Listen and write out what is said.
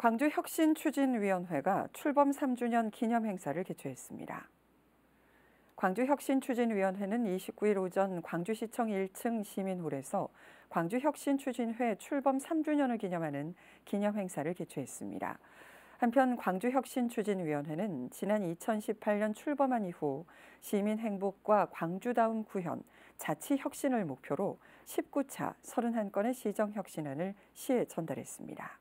광주혁신추진위원회가 출범 3주년 기념 행사를 개최했습니다. 광주혁신추진위원회는 29일 오전 광주시청 1층 시민홀에서 광주혁신추진회 출범 3주년을 기념하는 기념 행사를 개최했습니다. 한편 광주혁신추진위원회는 지난 2018년 출범한 이후 시민 행복과 광주다운 구현, 자치혁신을 목표로 19차 31건의 시정혁신안을 시에 전달했습니다.